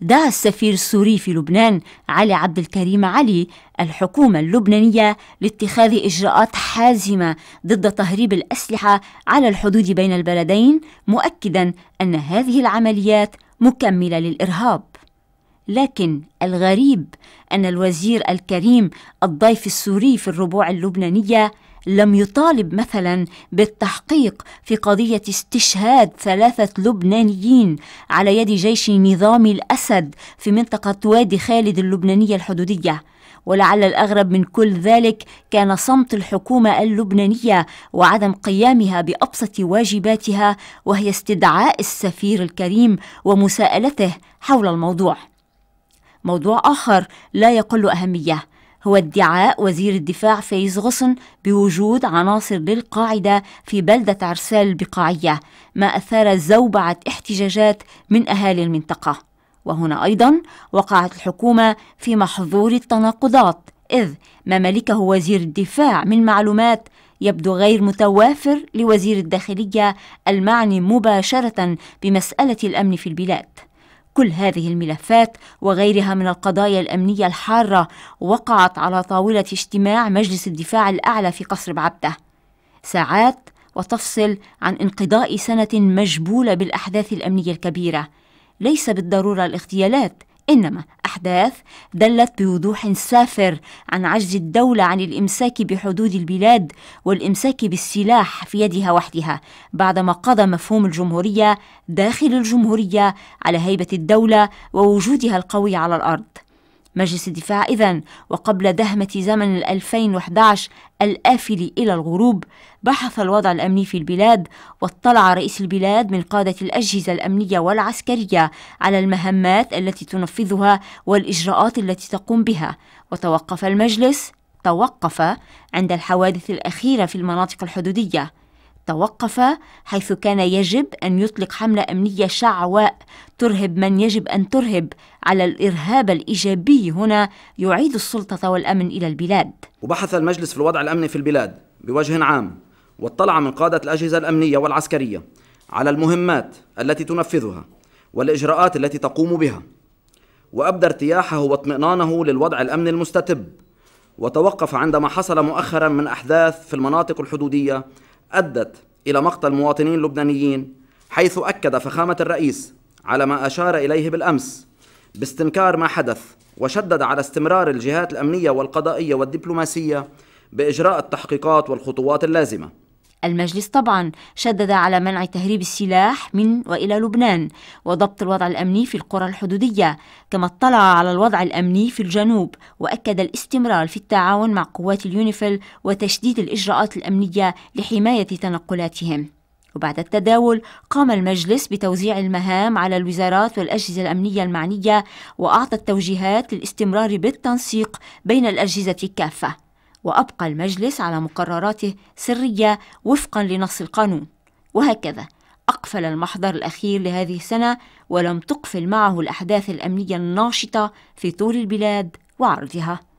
دعا السفير السوري في لبنان علي عبد الكريم علي الحكومة اللبنانية لاتخاذ إجراءات حازمة ضد تهريب الأسلحة على الحدود بين البلدين مؤكدا أن هذه العمليات مكملة للإرهاب لكن الغريب أن الوزير الكريم الضيف السوري في الربوع اللبنانية لم يطالب مثلا بالتحقيق في قضية استشهاد ثلاثة لبنانيين على يد جيش نظام الأسد في منطقة وادي خالد اللبنانية الحدودية ولعل الأغرب من كل ذلك كان صمت الحكومة اللبنانية وعدم قيامها بأبسط واجباتها وهي استدعاء السفير الكريم ومساءلته حول الموضوع موضوع آخر لا يقل أهمية هو ادعاء وزير الدفاع فايز غصن بوجود عناصر للقاعدة في بلدة عرسال البقاعية ما أثار زوبعة احتجاجات من أهالي المنطقة وهنا أيضا وقعت الحكومة في محظور التناقضات إذ ما ملكه وزير الدفاع من معلومات يبدو غير متوافر لوزير الداخلية المعني مباشرة بمسألة الأمن في البلاد كل هذه الملفات وغيرها من القضايا الأمنية الحارة وقعت على طاولة اجتماع مجلس الدفاع الأعلى في قصر بعبده ساعات وتفصل عن انقضاء سنة مجبولة بالأحداث الأمنية الكبيرة ليس بالضرورة الاغتيالات إنما أحداث دلت بوضوح سافر عن عجز الدولة عن الإمساك بحدود البلاد والإمساك بالسلاح في يدها وحدها بعدما قضى مفهوم الجمهورية داخل الجمهورية على هيبة الدولة ووجودها القوي على الأرض مجلس الدفاع إذا وقبل دهمة زمن 2011 الآفل إلى الغروب بحث الوضع الأمني في البلاد واطلع رئيس البلاد من قادة الأجهزة الأمنية والعسكرية على المهمات التي تنفذها والإجراءات التي تقوم بها وتوقف المجلس توقف عند الحوادث الأخيرة في المناطق الحدودية توقف حيث كان يجب أن يطلق حملة أمنية شعواء ترهب من يجب أن ترهب على الإرهاب الإيجابي هنا يعيد السلطة والأمن إلى البلاد وبحث المجلس في الوضع الأمني في البلاد بوجه عام واطلع من قادة الأجهزة الأمنية والعسكرية على المهمات التي تنفذها والإجراءات التي تقوم بها وأبدى ارتياحه واطمئنانه للوضع الأمني المستتب وتوقف عندما حصل مؤخرا من أحداث في المناطق الحدودية أدت إلى مقتل مواطنين لبنانيين حيث أكد فخامة الرئيس على ما أشار إليه بالأمس باستنكار ما حدث وشدد على استمرار الجهات الأمنية والقضائية والدبلوماسية بإجراء التحقيقات والخطوات اللازمة المجلس طبعا شدد على منع تهريب السلاح من والى لبنان وضبط الوضع الامني في القرى الحدوديه كما اطلع على الوضع الامني في الجنوب واكد الاستمرار في التعاون مع قوات اليونيفيل وتشديد الاجراءات الامنيه لحمايه تنقلاتهم وبعد التداول قام المجلس بتوزيع المهام على الوزارات والأجهزة الأمنية المعنية وأعطى التوجيهات للاستمرار بالتنسيق بين الأجهزة كافة وأبقى المجلس على مقرراته سرية وفقا لنص القانون وهكذا أقفل المحضر الأخير لهذه السنة ولم تقفل معه الأحداث الأمنية الناشطة في طول البلاد وعرضها